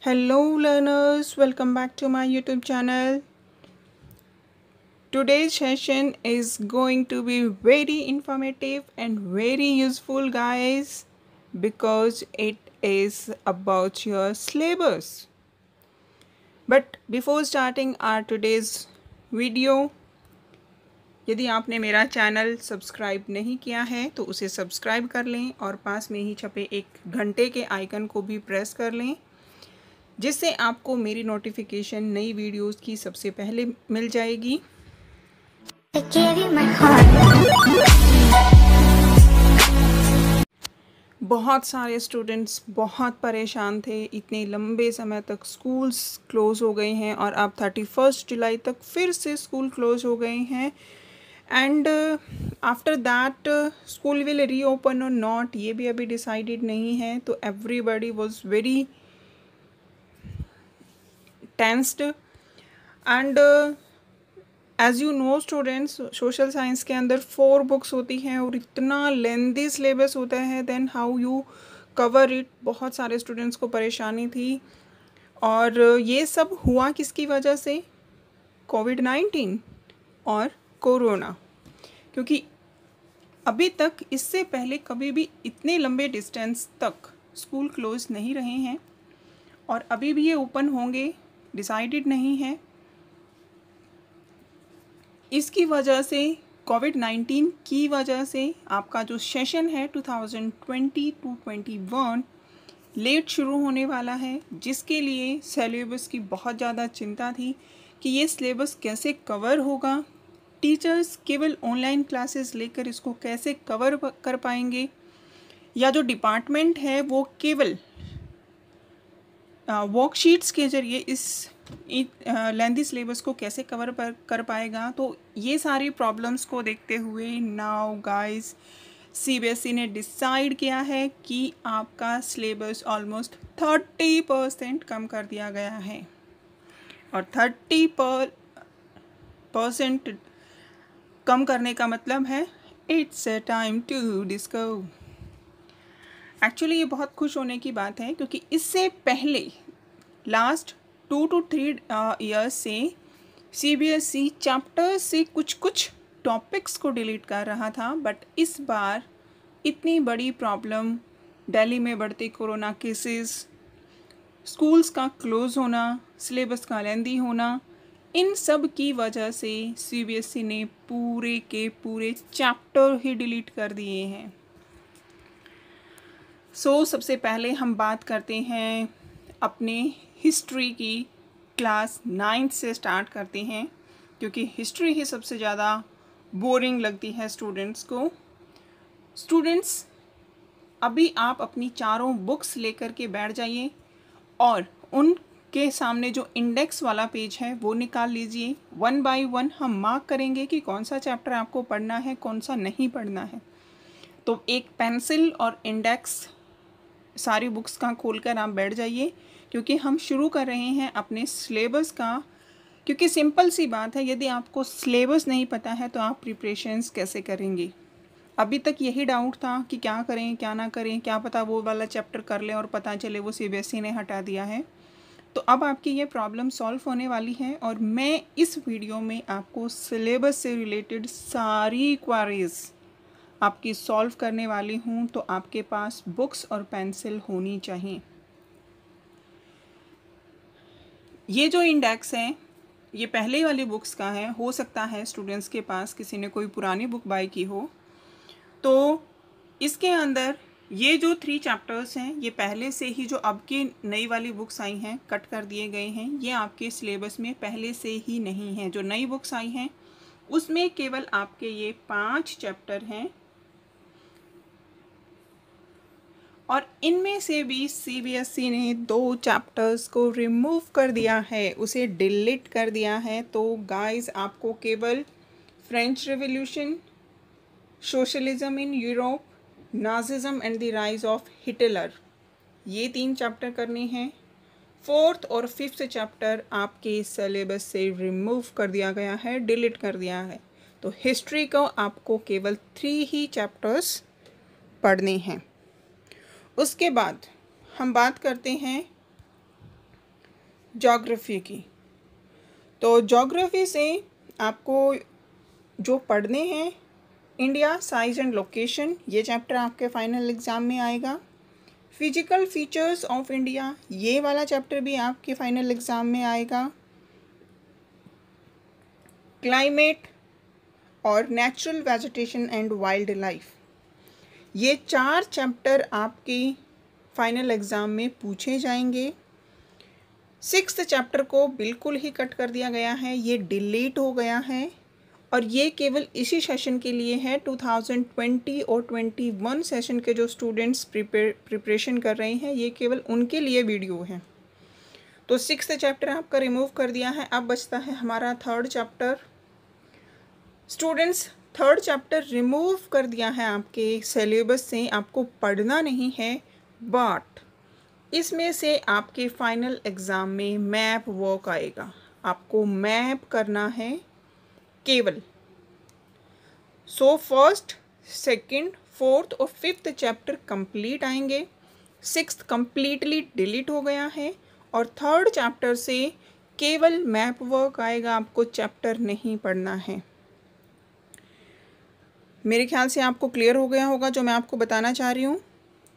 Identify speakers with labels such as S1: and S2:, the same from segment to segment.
S1: Hello learners, welcome back to my YouTube channel. Today's session is going to be very informative and very useful guys because it is about your syllabus. But before starting our today's video, यदि आपने मेरा channel subscribe नहीं किया है तो उसे subscribe कर लें और पास में ही छपे एक घंटे के आइकन को भी प्रेस कर लें जिससे आपको मेरी नोटिफिकेशन नई वीडियोस की सबसे पहले मिल जाएगी बहुत सारे स्टूडेंट्स बहुत परेशान थे इतने लंबे समय तक स्कूल्स क्लोज़ हो गए हैं और अब थर्टी फर्स्ट जुलाई तक फिर से स्कूल क्लोज़ हो गए हैं and after that school will reopen और नॉट ये भी अभी डिसाइडेड नहीं है तो everybody was very tensed and as you know students social science के अंदर फोर बुक्स होती हैं और इतना लेंदी सिलेबस होता है then how you cover it बहुत सारे स्टूडेंट्स को परेशानी थी और uh, ये सब हुआ किसकी वजह से कोविड नाइन्टीन और कोरोना क्योंकि अभी तक इससे पहले कभी भी इतने लंबे डिस्टेंस तक स्कूल क्लोज नहीं रहे हैं और अभी भी ये ओपन होंगे डिसाइडेड नहीं है इसकी वजह से कोविड नाइन्टीन की वजह से आपका जो सेशन है 2020 टू 21 लेट शुरू होने वाला है जिसके लिए सिलेबस की बहुत ज़्यादा चिंता थी कि ये सिलेबस कैसे कवर होगा टीचर्स केवल ऑनलाइन क्लासेस लेकर इसको कैसे कवर कर पाएंगे या जो डिपार्टमेंट है वो केवल वर्कशीट्स के ज़रिए इस लेंदी सिलेबस को कैसे कवर पर कर पाएगा तो ये सारी प्रॉब्लम्स को देखते हुए नाउ गाइस सीबीएसई ने डिसाइड किया है कि आपका सिलेबस ऑलमोस्ट थर्टी परसेंट कम कर दिया गया है और थर्टी पर परसेंट कम करने का मतलब है it's a time to discuss actually ये बहुत खुश होने की बात है क्योंकि इससे पहले last two two three years से C B S E chapter से कुछ कुछ टॉपिक्स को डिलीट कर रहा था बट इस बार इतनी बड़ी प्रॉब्लम दिल्ली में बढ़ते कोरोना केसेस स्कूल्स का क्लोज होना सिलेबस का लेंदी होना इन सब की वजह से सीबीएसई e ने पूरे के पूरे चैप्टर ही डिलीट कर दिए हैं सो so, सबसे पहले हम बात करते हैं अपने हिस्ट्री की क्लास नाइन्थ से स्टार्ट करते हैं क्योंकि हिस्ट्री ही सबसे ज़्यादा बोरिंग लगती है स्टूडेंट्स को स्टूडेंट्स अभी आप अपनी चारों बुक्स लेकर के बैठ जाइए और उनके सामने जो इंडेक्स वाला पेज है वो निकाल लीजिए वन बाय वन हम मार्क करेंगे कि कौन सा चैप्टर आपको पढ़ना है कौन सा नहीं पढ़ना है तो एक पेंसिल और इंडेक्स सारी बुक्स का खोल कर आप बैठ जाइए क्योंकि हम शुरू कर रहे हैं अपने सिलेबस का क्योंकि सिंपल सी बात है यदि आपको सिलेबस नहीं पता है तो आप प्रिपरेशंस कैसे करेंगे अभी तक यही डाउट था कि क्या करें क्या ना करें क्या पता वो वाला चैप्टर कर लें और पता चले वो सी ने हटा दिया है तो अब आपकी ये प्रॉब्लम सॉल्व होने वाली है और मैं इस वीडियो में आपको सिलेबस से रिलेटेड सारी क्वारीज़ आपकी सॉल्व करने वाली हूँ तो आपके पास बुक्स और पेंसिल होनी चाहिए ये जो इंडेक्स है ये पहले वाली बुक्स का है हो सकता है स्टूडेंट्स के पास किसी ने कोई पुरानी बुक बाई की हो तो इसके अंदर ये जो थ्री चैप्टर्स हैं ये पहले से ही जो अब की नई वाली बुक्स आई हैं कट कर दिए गए हैं ये आपके सिलेबस में पहले से ही नहीं हैं जो नई बुक्स आई हैं उसमें केवल आपके ये पांच चैप्टर हैं और इनमें से भी सीबीएसई e ने दो चैप्टर्स को रिमूव कर दिया है उसे डिलीट कर दिया है तो गाइस आपको केवल French revolution socialism in Europe nazism and the rise of Hitler ये तीन चैप्टर करने हैं फोर्थ और फिफ्थ चैप्टर आपके सिलेबस से रिमूव कर दिया गया है डिलीट कर दिया है तो हिस्ट्री को आपको केवल थ्री ही चैप्टर्स पढ़ने हैं उसके बाद हम बात करते हैं जोग्राफ़ी की तो जोग्राफ़ी से आपको जो पढ़ने हैं इंडिया साइज़ एंड लोकेशन ये चैप्टर आपके फाइनल एग्ज़ाम में आएगा फिजिकल फीचर्स ऑफ इंडिया ये वाला चैप्टर भी आपके फाइनल एग्ज़ाम में आएगा क्लाइमेट और natural vegetation and wildlife ये चार चैप्टर आपके फाइनल एग्ज़ाम में पूछे जाएंगे सिक्स चैप्टर को बिल्कुल ही कट कर दिया गया है ये डिलीट हो गया है और ये केवल इसी सेशन के लिए है 2020 और 21 सेशन के जो स्टूडेंट्स प्रिपरेशन कर रहे हैं ये केवल उनके लिए वीडियो है तो सिक्स चैप्टर आपका रिमूव कर दिया है अब बचता है हमारा third chapter students third chapter remove कर दिया है आपके सेलेबस से आपको पढ़ना नहीं है बट इसमें से आपके फाइनल एग्ज़ाम में मैप वर्क आएगा आपको मैप करना है केवल सो फर्स्ट सेकंड फोर्थ और फिफ्थ चैप्टर कंप्लीट आएंगे सिक्स कंप्लीटली डिलीट हो गया है और थर्ड चैप्टर से केवल मैप वर्क आएगा आपको चैप्टर नहीं पढ़ना है मेरे ख्याल से आपको क्लियर हो गया होगा जो मैं आपको बताना चाह रही हूँ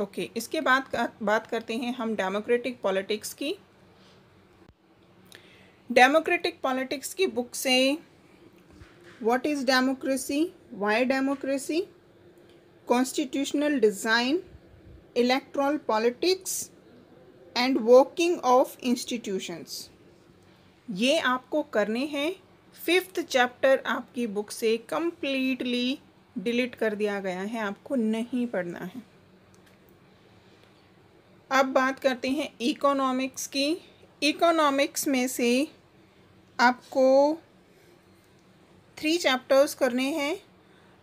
S1: ओके okay, इसके बाद बात करते हैं हम डेमोक्रेटिक पॉलिटिक्स की डेमोक्रेटिक पॉलिटिक्स की बुक से what is democracy why democracy constitutional design electoral politics and working of institutions ये आपको करने हैं फिफ्थ चैप्टर आपकी बुक से कम्प्लीटली डिलीट कर दिया गया है आपको नहीं पढ़ना है अब बात करते हैं इकोनॉमिक्स की इकोनॉमिक्स में से आपको थ्री चैप्टर्स करने हैं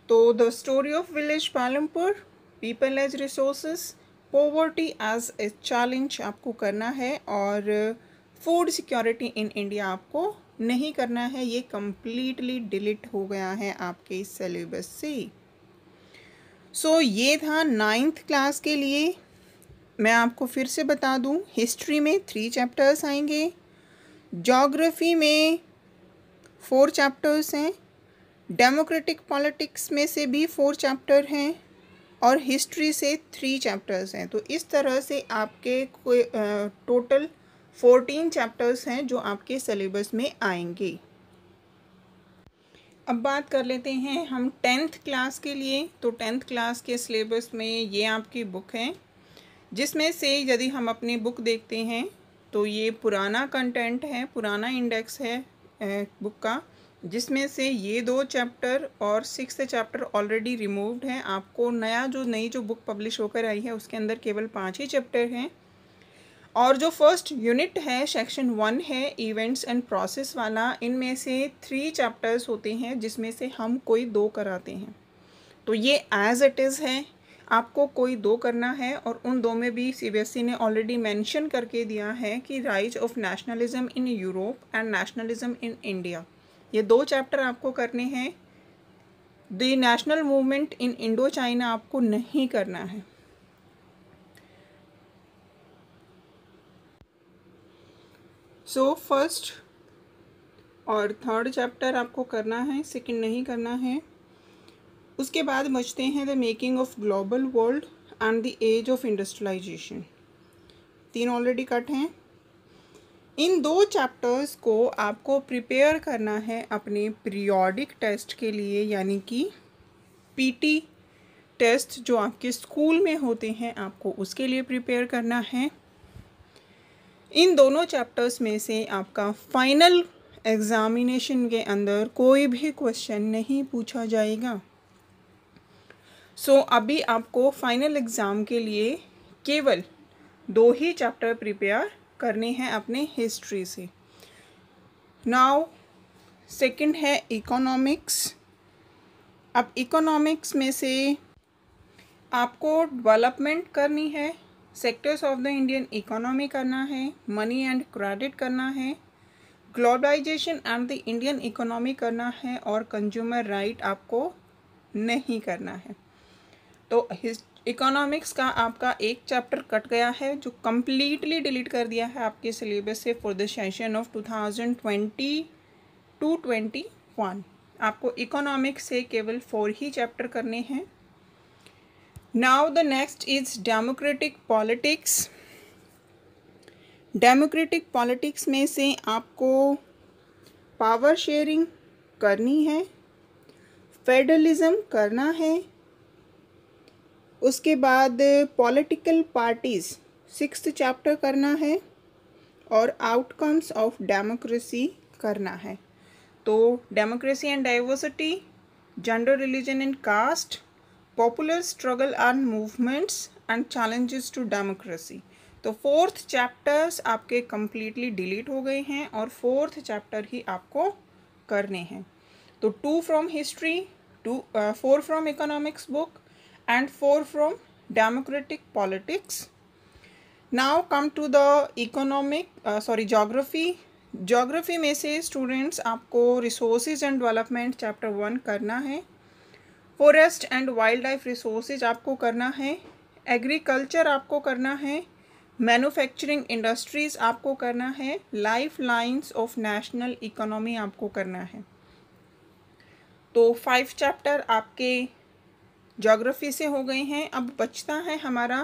S1: तो the story of village Palampur people as resources poverty as a challenge आपको करना है और फूड सिक्योरिटी इन इंडिया आपको नहीं करना है ये कम्प्लीटली डिलीट हो गया है आपके इस सिलेबस से सो so, ये था नाइन्थ क्लास के लिए मैं आपको फिर से बता दूं हिस्ट्री में थ्री चैप्टर्स आएंगे जोग्राफ़ी में फोर चैप्टर्स हैं डेमोक्रेटिक पॉलिटिक्स में से भी फोर चैप्टर हैं और हिस्ट्री से थ्री चैप्टर्स हैं तो इस तरह से आपके कोई टोटल फोर्टीन चैप्टर्स हैं जो आपके सिलेबस में आएंगे अब बात कर लेते हैं हम टेंथ क्लास के लिए तो टेंथ क्लास के सिलेबस में ये आपकी बुक है जिसमें से यदि हम अपनी बुक देखते हैं तो ये पुराना कंटेंट है पुराना इंडेक्स है बुक का जिसमें से ये दो चैप्टर और सिक्स चैप्टर ऑलरेडी रिमूव्ड हैं आपको नया जो नई जो बुक पब्लिश होकर आई है उसके अंदर केवल पाँच ही चैप्टर हैं और जो फर्स्ट यूनिट है सेक्शन वन है इवेंट्स एंड प्रोसेस वाला इनमें से थ्री चैप्टर्स होते हैं जिसमें से हम कोई दो कराते हैं तो ये एज इट इज़ है आपको कोई दो करना है और उन दो में भी सीबीएसई e ने ऑलरेडी मेंशन करके दिया है कि rise of nationalism in Europe and nationalism in India ये दो चैप्टर आपको करने हैं the national movement in Indo China आपको नहीं करना है सो फर्स्ट और थर्ड चैप्टर आपको करना है सेकंड नहीं करना है उसके बाद बचते हैं the making of global world and the age of industrialisation तीन ऑलरेडी कट हैं इन दो चैप्टर्स को आपको प्रिपेयर करना है अपने पीरियोडिक टेस्ट के लिए यानी कि पीटी टेस्ट जो आपके स्कूल में होते हैं आपको उसके लिए प्रिपेयर करना है इन दोनों चैप्टर्स में से आपका फाइनल एग्ज़ामिनेशन के अंदर कोई भी क्वेश्चन नहीं पूछा जाएगा सो so, अभी आपको फाइनल एग्ज़ाम के लिए केवल दो ही चैप्टर प्रिपेयर करने हैं अपने हिस्ट्री से नाउ सेकंड है इकोनॉमिक्स अब इकोनॉमिक्स में से आपको डेवलपमेंट करनी है sectors of the Indian economy करना है मनी एंड क्रेडिट करना है globalisation and the Indian economy करना है और कंज्यूमर राइट right आपको नहीं करना है तो इकोनॉमिक्स का आपका एक चैप्टर कट गया है जो कम्प्लीटली डिलीट कर दिया है आपके सिलेबस से for the session of two thousand twenty two twenty one आपको इकोनॉमिक्स से केवल फोर ही चैप्टर करने हैं now the next is democratic politics democratic politics में से आपको पावर शेयरिंग करनी है फेडरलिज़म करना है उसके बाद पॉलिटिकल पार्टीज़ सिक्सथ चैप्टर करना है और आउटकम्स ऑफ डेमोक्रेसी करना है तो democracy and diversity gender religion and caste popular struggle and movements and challenges to democracy तो फोर्थ चैप्टर्स आपके कंप्लीटली डिलीट हो गए हैं और फोर्थ चैप्टर ही आपको करने हैं तो two from history two four from economics book and four from democratic politics now come to the economic sorry geography geography में से स्टूडेंट्स आपको resources and development chapter one करना है forest and wildlife resources आपको करना है agriculture आपको करना है मैन्युफैक्चरिंग इंडस्ट्रीज़ आपको करना है lifelines of national economy आपको करना है तो फाइव चैप्टर आपके जोग्राफी से हो गए हैं अब बचता है हमारा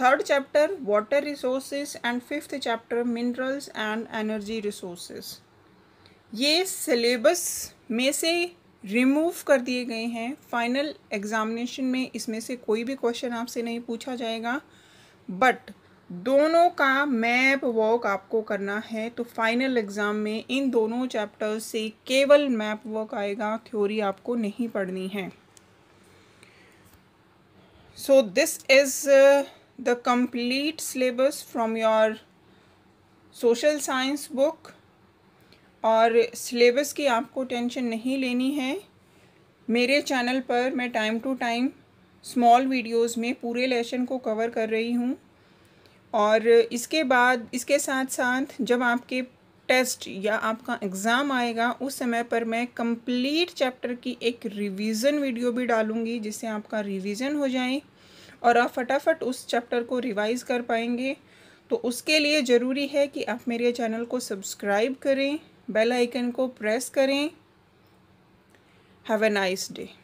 S1: third chapter water resources and fifth chapter minerals and energy resources ये सिलेबस में से रिमूव कर दिए गए हैं फाइनल एग्ज़ामिनेशन में इसमें से कोई भी क्वेश्चन आपसे नहीं पूछा जाएगा बट दोनों का मैप वर्क आपको करना है तो फाइनल एग्ज़ाम में इन दोनों चैप्टर से केवल मैप वर्क आएगा थ्योरी आपको नहीं पढ़नी है so this is the complete syllabus from your social science book और सिलेबस की आपको टेंशन नहीं लेनी है मेरे चैनल पर मैं time to time small videos में पूरे लेसन को कवर कर रही हूँ और इसके बाद इसके साथ साथ जब आपके टेस्ट या आपका एग्ज़ाम आएगा उस समय पर मैं कंप्लीट चैप्टर की एक रिवीजन वीडियो भी डालूँगी जिससे आपका रिवीजन हो जाए और आप फटाफट उस चैप्टर को रिवाइज कर पाएंगे तो उसके लिए ज़रूरी है कि आप मेरे चैनल को सब्सक्राइब करें बेल आइकन को प्रेस करें हैव ए नाइस डे